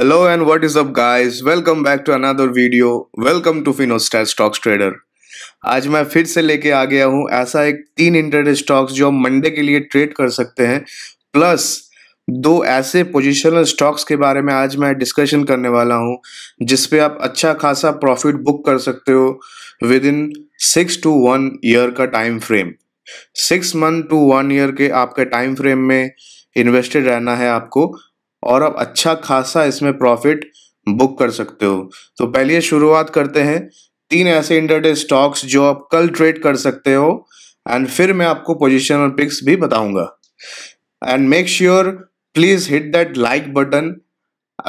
Hello and what is up guys? Welcome back to another video. Welcome to Finostat Stocks Trader. आज मैं फिर से लेके आ गया हूँ ऐसा एक तीन इंटरडे स्टॉक्स जो हम मंडे के लिए ट्रेड कर सकते हैं प्लस दो ऐसे पोजिशनल स्टॉक्स के बारे में आज मैं डिस्कशन करने वाला हूँ जिसपे आप अच्छा खासा प्रॉफिट बुक कर सकते हो within six to one year का time frame six month to one year के आपके टाइम फ्रेम में इन्वेस्टेड रहना है आपको और आप अच्छा खासा इसमें प्रॉफिट बुक कर सकते हो तो पहले शुरुआत करते हैं तीन ऐसे इंटरडे स्टॉक्स जो आप कल ट्रेड कर सकते हो एंड फिर मैं आपको पोजिशन और पिक्स भी बताऊंगा and make sure please hit that like button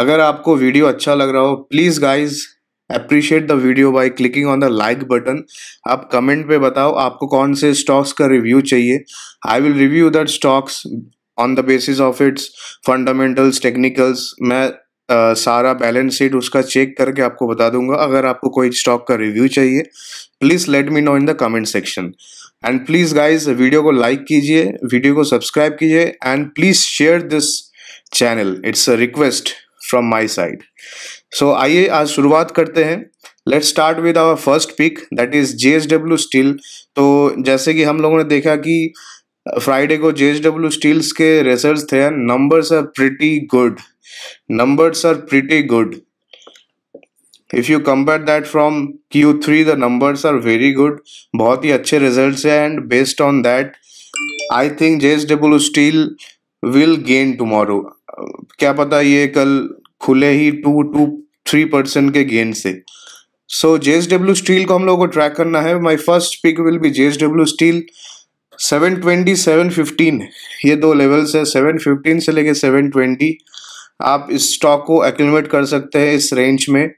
अगर आपको वीडियो अच्छा लग रहा हो please guys appreciate the video by clicking on the like button आप कमेंट पे बताओ आपको कौन से स्टॉक्स का रिव्यू चाहिए I will review that stocks on the basis of its fundamentals technicals मैं Uh, सारा बैलेंस शीट उसका चेक करके आपको बता दूंगा अगर आपको कोई स्टॉक का रिव्यू चाहिए please let me know in the comment section and please guys video को लाइक कीजिए वीडियो को सब्सक्राइब कीजिए and please share this channel it's a request from my side so आइए आज शुरुआत करते हैं let start with our first pick that is J Steel तो जैसे कि हम लोगों ने देखा कि फ्राइडे को जे डब्ल्यू स्टील्स के रेसर्स थे numbers are pretty good numbers are pretty good if you compare that from Q three the numbers are very good बहुत ही अच्छे रिजल्ट है and based on that I think J W Steel will gain tomorrow क्या पता ये कल खुले ही टू टू थ्री परसेंट के गेन से सो जे डब्ल्यू स्टील को हम लोगों को ट्रैक करना है my first pick will be J W Steel seven twenty seven fifteen ये दो लेवल्स है सेवन फिफ्टीन से लेके सेवन ट्वेंटी आप इस स्टॉक को एक्मेट कर सकते हैं इस रेंज में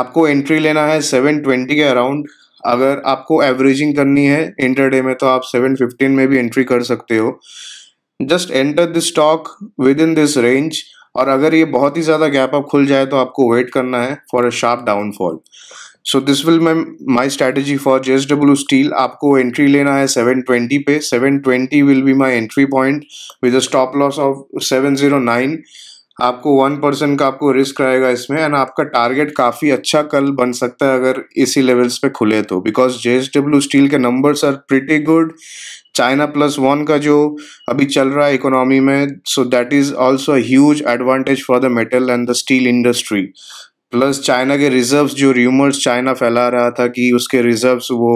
आपको एंट्री लेना है सेवन ट्वेंटी के अराउंड अगर आपको एवरेजिंग करनी है इंटरडे में तो आप सेवन फिफ्टीन में भी एंट्री कर सकते हो just enter this stock within this range और अगर ये बहुत ही ज़्यादा गैप अप खुल जाए तो आपको वेट करना है for a sharp downfall so this will ma'am my strategy for J S W Steel आपको एंट्री लेना है सेवन ट्वेंटी पे seven twenty will be my entry point with stop loss of seven zero nine आपको one percent का आपको risk रहेगा इसमें and आपका टारगेट काफ़ी अच्छा कल बन सकता है अगर इसी लेवल्स पे खुले तो because J S W Steel के numbers are pretty good China plus one का जो अभी चल रहा है इकोनॉमी में so that is also huge advantage for the metal and the steel industry plus China के रिजर्व्स जो र्यूमर्स चाइना फैला रहा था कि उसके रिजर्व्स वो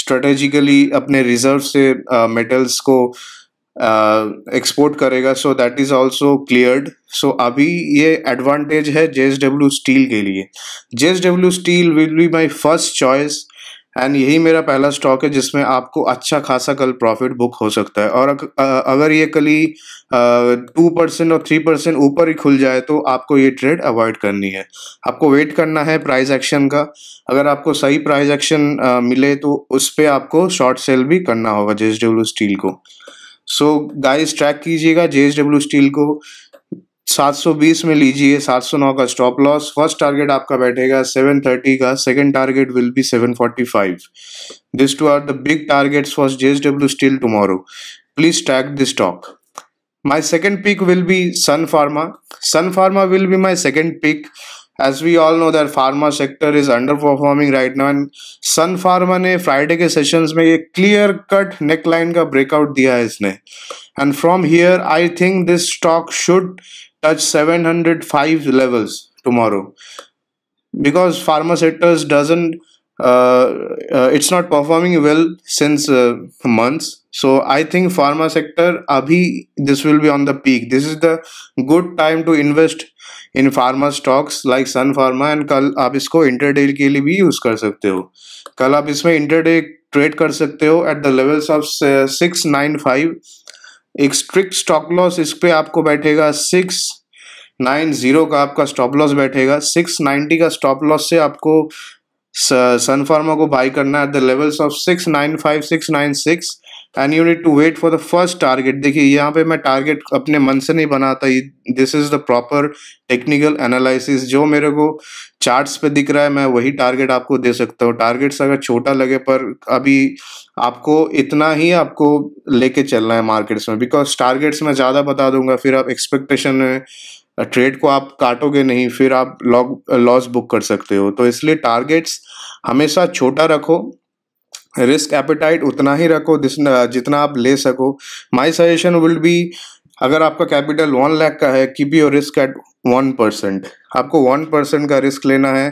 स्ट्रेटेजिकली अपने रिजर्व से मेटल्स को एक्सपोर्ट करेगा so that is also cleared so अभी ये एडवांटेज है जे स्टील के लिए J Steel will be my first choice and यही मेरा पहला स्टॉक है जिसमें आपको अच्छा खासा कल प्रॉफिट बुक हो सकता है और अगर ये कल ही टू परसेंट और थ्री परसेंट ऊपर ही खुल जाए तो आपको ये ट्रेड अवॉइड करनी है आपको वेट करना है प्राइस एक्शन का अगर आपको सही प्राइस एक्शन मिले तो उस पर आपको शॉर्ट सेल भी करना होगा जे स्टील को सो गाइस ट्रैक कीजिएगा जे स्टील को 720 में लीजिए 709 का स्टॉप लॉस फर्स्ट टारगेट आपका बैठेगा 730 का second target will be 745 forty five this two are the big target for J S W Steel tomorrow please tag this stock my second pick will be Sun Pharma Sun Pharma will be my second pick as we all know that pharma sector is underperforming right now and Sun Pharma ने Friday के session में एक clear cut neck line का breakout दिया है इसने and from here I think this stock should touch 705 levels tomorrow because pharma sectors doesn't uh, uh, it's not performing well since uh, months so i think pharma sector abhi this will be on the peak this is the good time to invest in pharma stocks like Sun Pharma and कल आप इसको intraday के लिए भी use कर सकते हो कल आप इसमें इंटरडे ट्रेड कर सकते हो at the levels of six nine five एक स्ट्रिक्ट स्टॉप लॉस इस पर आपको बैठेगा सिक्स नाइन जीरो का आपका स्टॉप लॉस बैठेगा सिक्स नाइन्टी का स्टॉप लॉस से आपको सन फार्मा को बाई करना the levels of six nine five six nine six and you need to wait for the first target देखिए यहाँ पे मैं टारगेट अपने मन से नहीं बनाता this is the proper technical analysis जो मेरे को चार्ट्स पे दिख रहा है मैं वही टारगेट आपको दे सकता हूँ टारगेट्स अगर छोटा लगे पर अभी आपको इतना ही आपको लेके चलना है मार्केट्स में बिकॉज टारगेट्स मैं ज़्यादा बता दूंगा फिर आप एक्सपेक्टेशन में ट्रेड को आप काटोगे नहीं फिर आप लॉग लॉस बुक कर सकते हो तो इसलिए टारगेट्स हमेशा छोटा रखो रिस्क एपेटाइट उतना ही रखो जितना आप ले सको माय सजेशन विल बी अगर आपका कैपिटल वन लाख का है keep your risk at one percent आपको वन परसेंट का रिस्क लेना है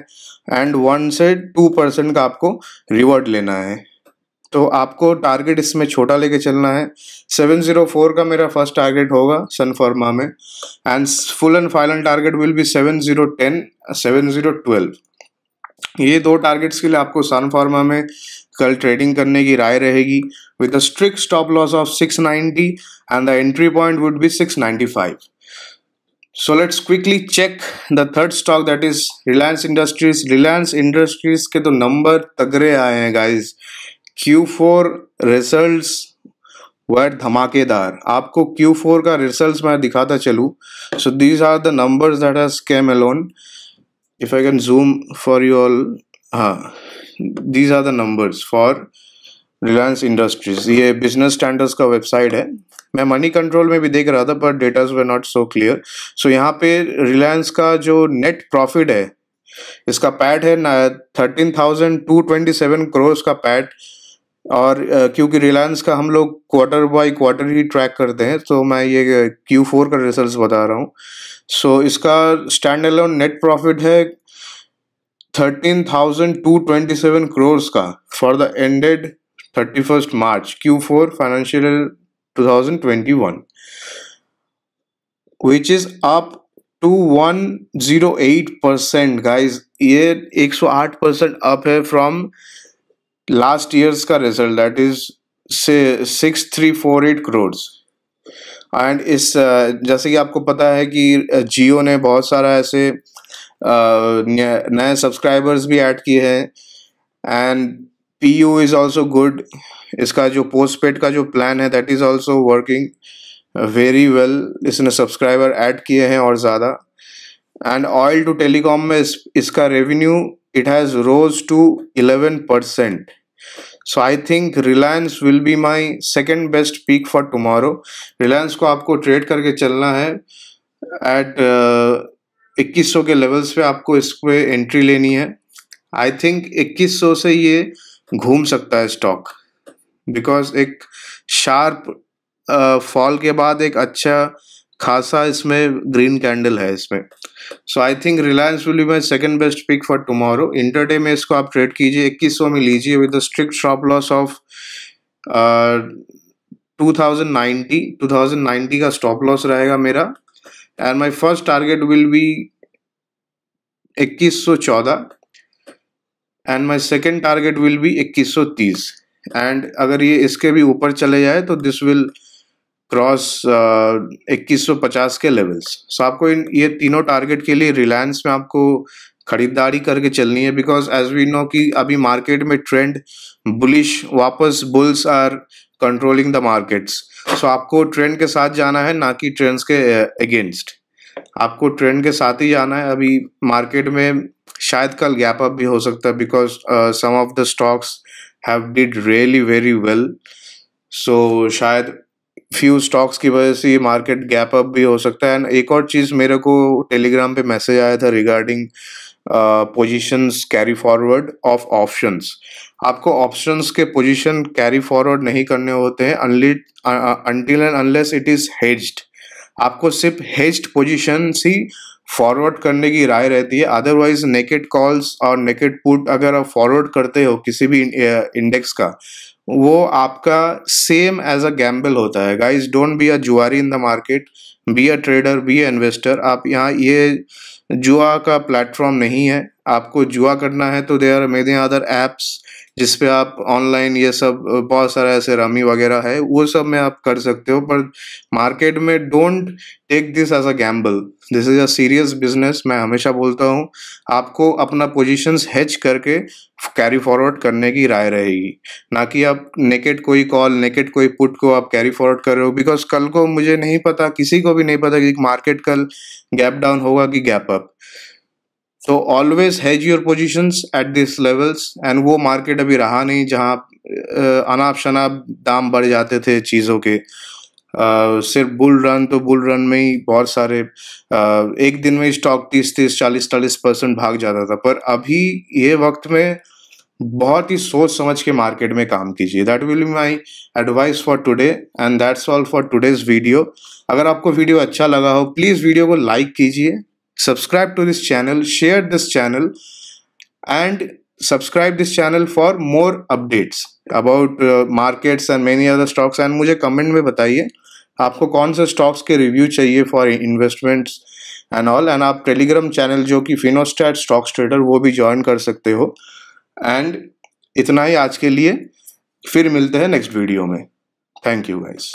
एंड वन से टू परसेंट का आपको रिवॉर्ड लेना है तो आपको टारगेट इसमें छोटा लेके चलना है 704 का मेरा फर्स्ट टारगेट होगा सन फार्मा में and full and final target will be 7010 7012 ये दो टारगेट्स के लिए आपको सनफार्मा में कल ट्रेडिंग करने की राय रहेगी with a strict stop loss of 690 and the entry point would be 695 so let's quickly check the third stock that is Reliance Industries Reliance Industries के तो नंबर तगड़े आए हैं गाइज Q4 results were धमाकेदार आपको Q4 का result मैं दिखाता चलूँ so these are the number that if I can zoom for you all हाँ these are the number for Reliance Industries ये बिजनेस स्टैंडर्ड्स का वेबसाइट है मैं मनी कंट्रोल में भी देख रहा था पर data's were not so clear सो यहाँ पे रिलायंस का जो नेट प्रॉफिट है इसका पैट है thirteen thousand two twenty seven crores का पैट और क्योंकि रिलायंस का हम लोग क्वार्टर बाय क्वार्टर ही ट्रैक करते हैं तो मैं ये क्यू फोर का रिजल्ट बता रहा हूँ सो so, इसका स्टैंड अलोन नेट प्रॉफिट है thirteen thousand two twenty seven crores का for the ended thirty first March Q four financial two thousand twenty one which is up to one zero eight percent guys ये एक सौ आठ परसेंट up है from last years का result that is six three four eight crore and इस जैसे कि आपको पता है कि जियो uh, ने बहुत सारा ऐसे uh, नए सब्सक्राइबर्स भी ऐड किए हैं and P U is also good इसका जो पोस्ट पेड का जो प्लान है that is also working very well इसने सब्सक्राइबर ऐड किए हैं और ज़्यादा एंड ऑयल टू टेलीकॉम में इस, इसका revenue it has rose to eleven percent so I think Reliance will be my second best pick for tomorrow Reliance को आपको ट्रेड करके चलना है एट uh, इक्कीस सौ के लेवल्स पे आपको इस पर एंट्री लेनी है आई थिंक इक्कीस सौ से ये घूम सकता है स्टॉक बिकॉज एक शार्प फॉल uh, के बाद एक अच्छा खासा इसमें ग्रीन कैंडल है इसमें so I think Reliance will be my second best pick for tomorrow intraday में इसको आप ट्रेड कीजिए इक्कीस सौ में लीजिए with strict stop loss of thousand ninety का स्टॉप लॉस रहेगा मेरा and my first target will be इक्कीस सौ चौदह and my second target will be इक्कीस सौ तीस एंड अगर ये इसके भी ऊपर चले जाए तो दिस विल क्रॉस इक्कीस सौ पचास के लेवल्स सो आपको इन ये तीनों टारगेट के लिए रिलायंस में आपको खरीदारी करके चलनी है बिकॉज एज वी नो कि अभी मार्केट में ट्रेंड बुलिश वापस bulls are controlling the markets so आपको ट्रेंड के साथ जाना है ना कि ट्रेंड्स के अगेंस्ट आपको ट्रेंड के साथ ही जाना है अभी मार्केट में शायद कल गैप अप भी हो सकता है because some of the stocks have did really very well so शायद फ्यू स्टॉक्स की वजह से ये मार्केट गैप अप भी हो सकता है एंड एक और चीज़ मेरे को टेलीग्राम पे मैसेज आया था regarding positions carry forward of options आपको ऑप्शंस के पोजीशन कैरी फॉरवर्ड नहीं करने होते हैं अनलिट and unless it is hedged आपको सिर्फ हेज्ड पोजिशन ही फॉरवर्ड करने की राय रहती है अदरवाइज नेकेड कॉल्स और नेकेड पुट अगर आप फॉरवर्ड करते हो किसी भी इंडेक्स का वो आपका सेम एज अ गैम्बल होता है गाइस डोंट बी अ जुआरी in the market be a trader be a investor आप यहाँ ये जुआ का प्लेटफॉर्म नहीं है आपको जुआ करना है तो there are many other apps जिसपे आप ऑनलाइन ये सब बहुत सारा ऐसे रमी वगैरह है वो सब में आप कर सकते हो पर मार्केट में don't take this as a gamble this is a serious business मैं हमेशा बोलता हूँ आपको अपना पोजिशन हैच करके कैरी फॉरवर्ड करने की राय रहेगी ना कि आप नेकेट कोई कॉल नेकेट कोई पुट को आप कैरी फॉरवर्ड कर रहे हो बिकॉज कल को मुझे नहीं पता किसी को भी नहीं पता कि मार्केट कल गैप डाउन होगा कि gap up so always hedge your position at this levels and वो मार्केट अभी रहा नहीं जहाँ अनाप शनाप दाम बढ़ जाते थे चीज़ों के सिर्फ बुल रन तो बुल रन में ही बहुत सारे एक दिन में स्टॉक तीस तीस चालीस चालीस परसेंट भाग जाता था पर अभी ये वक्त में बहुत ही सोच समझ के मार्केट में काम कीजिए that will be my advice for today and that's all for today's video अगर आपको वीडियो अच्छा लगा हो प्लीज़ वीडियो को लाइक कीजिए subscribe to this channel share this channel and subscribe this channel for more updates about uh, markets and many other stocks and mujhe comment mein bataiye aapko kaun से stocks ke review chahiye for investments and all and aap telegram channel jo ki finostat stocks trader wo bhi join kar sakte ho and itna hi aaj ke liye फिर मिलते हैं next video में thank you guys